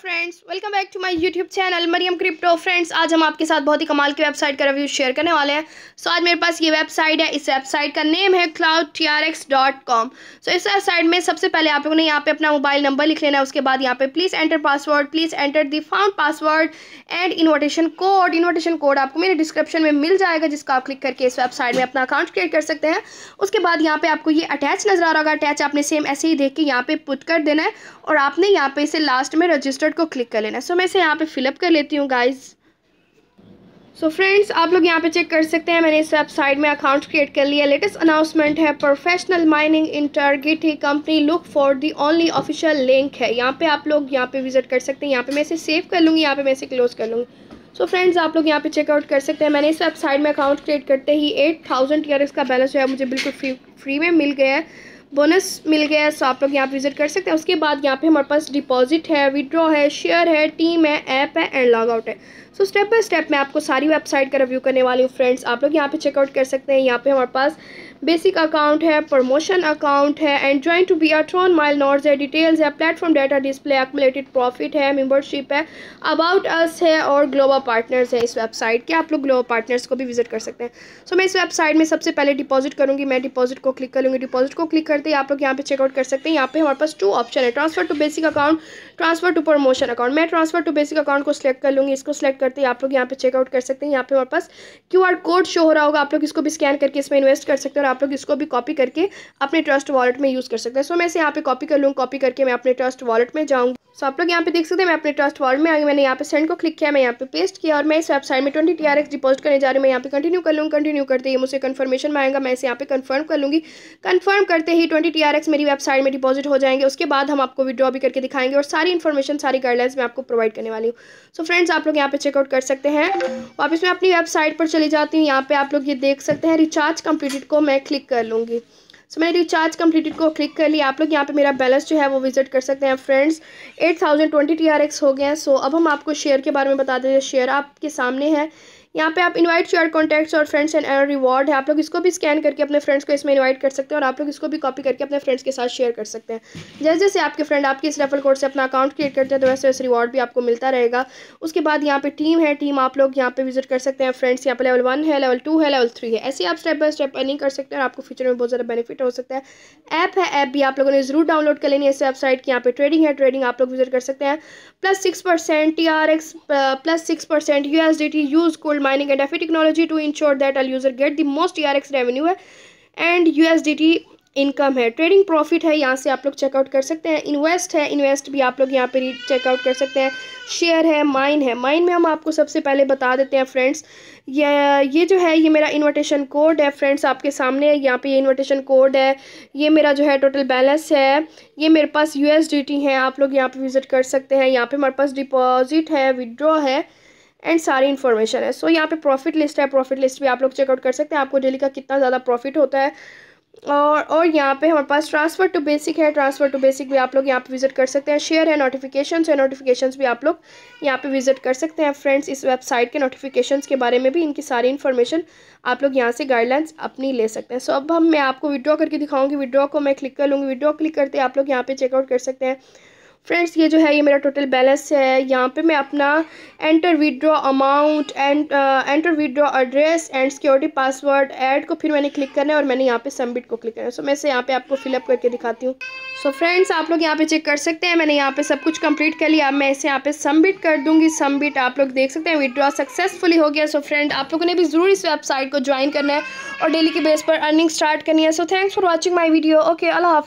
friends welcome back to my YouTube channel Mariam crypto friends आज हम आपके साथ बहुत ही कमाल की वेबसाइट का रिव्यू शेयर करने वाले हैं सो so, आज मेरे पास ये वेबसाइट है इस वेबसाइट का नेम है cloud T R X dot com so इस वेबसाइट में सबसे पहले आप लोगों ने यहाँ पे अपना मोबाइल नंबर लिख लेना है उसके बाद यहाँ पे please enter password please enter the fund password and invitation code invitation code आपको मेरे डिस्क्रिप्शन में मिल जाएगा जिसका आप क्लिक करके इस वेबसाइट में अपना अकाउंट क्रिएट कर सकते हैं उसके बाद यहाँ पर आपको ये अटैच नजर आ रहा होगा अटैच आपने सेम ऐसे ही देख के यहाँ पे पुट कर देना है और आपने यहाँ पे इसे लास्ट में रजिस्टर कलर को क्लिक कर लेना सो so, मैं इसे यहाँ पे फिलअप कर लेती हूँ गाइज़ सो फ्रेंड्स आप लोग यहाँ पे चेक कर सकते हैं मैंने इस वेबसाइट में अकाउंट क्रिएट कर लिया लेटेस्ट अनाउंसमेंट है प्रोफेशनल माइनिंग इन टारगेट ही company look for the only official link है यहाँ पे आप लोग यहाँ पे विजिट कर सकते हैं यहाँ पे मैं इसे सेव कर लूँगी यहाँ पे मैं इसे क्लोज कर लूँगी सो फ्रेंड्स आप लोग यहाँ पे चेकआउट कर सकते हैं मैंने इस वेबसाइट में अकाउंट क्रिएट करते ही एट थाउजेंड का बैलेंस जो है मुझे बिल्कुल फ्री फ्री में मिल गया है बोनस मिल गया है सो आप लोग यहाँ पर विजिट कर सकते हैं उसके बाद यहाँ पे हमारे पास डिपॉजिट है विड्रॉ है शेयर है टीम है ऐप है एंड लॉग आउट है सो स्टेप बाय स्टेप मैं आपको सारी वेबसाइट का रिव्यू करने वाली हूँ फ्रेंड्स आप लोग यहाँ पे चेकआउट कर सकते हैं यहाँ पे हमारे पास बेसिक अकाउंट है प्रमोशन अकाउंट है and join to be a Tron माइल नॉर्ज है डिटेल्स है platform data display accumulated profit है मेम्बरशिप है अबाउट अस है और ग्लोबल पार्टनर्स है इस वेबसाइट के आप लोग ग्लोबल पार्टनर्स को भी विजिट कर सकते हैं सो so, मैं इस वेबसाइट में सबसे पहले डिपॉजिट करूँगी मैं डिपॉजिट को क्लिक करूँगी डिपॉजिट को क्लिक कर करते हैं आप लोग यहाँ पे चेकआउट कर सकते हैं यहाँ पे हमारे पास टू ऑप्शन है transfer to basic account transfer to promotion account मैं ट्रांसफर टू बेसिक अकाउंट को सिलेक्ट कर लूँगी इसको सिलेक्ट करते हैं आप लोग यहाँ पे चेकआउट कर सकते हैं यहाँ पे हमारे पास क्यू कोड शो हो रहा होगा आप लोग इसको भी स्कैन करके इसमें इन्वेस्ट कर सकते हैं और आप लोग इसको भी कॉपी करके अपने ट्रस्ट वॉलेट में यूज़ कर सकते हैं सो मैं इसे यहाँ पे कॉपी कर लूँ कॉपी करके मैं अपने ट्रस्ट वॉलेट में जाऊँगी सो आप लोग यहाँ पे देख सकते हैं मैं अपने ट्रस्ट वॉल में आगे मैंने यहाँ पे सेंड को क्लिक किया मैं यहाँ पे पेस्ट किया और मैं इस वेबसाइट में ट्वेंटी टी डिपॉजिट करने जा रही हूँ मैं यहाँ पे कंटिन्यू कर लूँगा कंटिन्यू करते ही मुझे कंफर्मेशन में आएगा मैं इसे यहाँ पे कंफर्म कर लूँगी कंफर्म करते ही ट्वेंटी टी मेरी वेबसाइट में डिपॉजिट हो जाएंगे उसके बाद हम आपको विड्रॉ भी करके दिखाएंगे और सारी इन्फॉर्मेशन सारी गाइडलाइंस मैं आपको प्रोवाइड करने वाली हूँ सो फ्रेंड्स आप लोग यहाँ पे चेकआउट कर सकते हैं वापस मैं अपनी वेबसाइट पर चली जाती हूँ यहाँ पर आप लोग ये देख सकते हैं रिचार्ज कम्प्लीटेड को मैं क्लिक कर लूँगी सो मैंने रिचार्ज कंप्लीटेड को क्लिक कर लिया आप लोग यहाँ पे मेरा बैलेंस जो है वो विजिट कर सकते हैं friends eight thousand twenty T R X हो गए हैं सो अब हम आपको शेयर के बारे में बता दें शेयर आपके सामने है यहाँ पे आप इनवाइट शेयर कॉन्टैक्ट्स और फ्रेंड्स एंड रिवॉर्ड है आप लोग इसको भी स्कैन करके अपने फ्रेंड्स को इसमें इनवाइट कर सकते हैं और आप लोग इसको भी कॉपी करके अपने फ्रेंड्स के साथ शेयर कर सकते हैं जैसे जैसे आपके फ्रेंड आपके इस रेफर कोड से अपना अकाउंट क्रिएट करते हैं तो वैसे वैसे रिवॉर्ड भी आपको मिलता रहेगा उसके बाद यहाँ पे टीम है टीम आप लोग यहाँ पे विजिट कर सकते हैं फ्रेंड्स यहाँ पर लेवल वन है लेवल टू है लेवल थ्री है ऐसे आप स्टेप बाय स्टेप अर्निंग कर सकते हैं और आपको फ्यूचर में बहुत ज़्यादा बेनिफिट हो सकता है ऐप है ऐप भी आप लोगों ने ज़रूर डाउनलोड कर लेनी है इस वेबसाइट की यहाँ पर ट्रेडिंग है ट्रेडिंग आप लोग विजिट कर सकते हैं plus six percent T R X plus six percent U S D T use cold gold mining and FA technology to ensure that a user get the most TRX e revenue है and USDT income है trading profit है यहाँ से आप लोग checkout कर सकते हैं इन्वेस्ट है इन्वेस्ट भी आप लोग यहाँ पर चेकआउट कर सकते हैं शेयर है माइन है माइन में हम आपको सबसे पहले बता देते हैं फ्रेंड्स ये ये जो है ये मेरा इन्विटेशन कोड है फ्रेंड्स आपके सामने है यहाँ पे ये इन्विटेशन कोड है ये मेरा जो है टोटल बैलेंस है ये मेरे पास यू एस डी टी है आप लोग यहाँ पर विज़िट कर सकते हैं यहाँ पर हमारे पास डिपॉजिट है विदड्रॉ है एंड सारी इन्फॉर्मेशन है सो so, यहाँ पे प्रॉफिट लिस्ट है प्रॉफिट लिस्ट भी आप लोग चेकआउट कर सकते हैं आपको डेली का कितना ज़्यादा प्रॉफिट होता है और और यहाँ पे हमारे पास ट्रांसफ़र टू बेसिक है ट्रांसफ़र टू बेसिक भी आप लोग यहाँ पे विजिट कर सकते हैं शेयर है नोटिफिकेशन है नोटिफिकेशन भी आप लोग यहाँ पे विजिट कर सकते हैं फ्रेंड्स इस वेबसाइट के नोटिफिकेशन के बारे में भी इनकी सारी इन्फॉर्मेशन आप लोग यहाँ से गाइडलाइंस अपनी ले सकते हैं सो so, अब हम मैं आपको विड्रॉ करके दिखाऊँगी विड्रॉ को मैं क्लिक कर लूँगी विड्रॉ क्लिक करते आप लोग यहाँ पे चेकआउट कर सकते हैं फ्रेंड्स ये जो है ये मेरा टोटल बैलेंस है यहाँ पे मैं अपना enter withdraw amount and enter withdraw address and security password add को फिर मैंने क्लिक करना है और मैंने यहाँ पे सबमिट को क्लिक करना है सो so, मैं इसे यहाँ पे आपको फिलअप करके दिखाती हूँ सो so, फ्रेंड्स आप लोग यहाँ पे चेक कर सकते हैं मैंने यहाँ पे सब कुछ कंप्लीट कर लिया अब मैं इसे यहाँ पे सबमिट कर दूँगी सबमिट आप लोग देख सकते हैं विड्रॉ सक्सेसफुली हो गया सो so, फ्रेंड आप लोगों ने भी ज़रूर इस वेबसाइट को ज्वाइन करना है और डेली के बेस पर अर्निंग स्टार्ट करनी है so thanks for watching my video okay Allah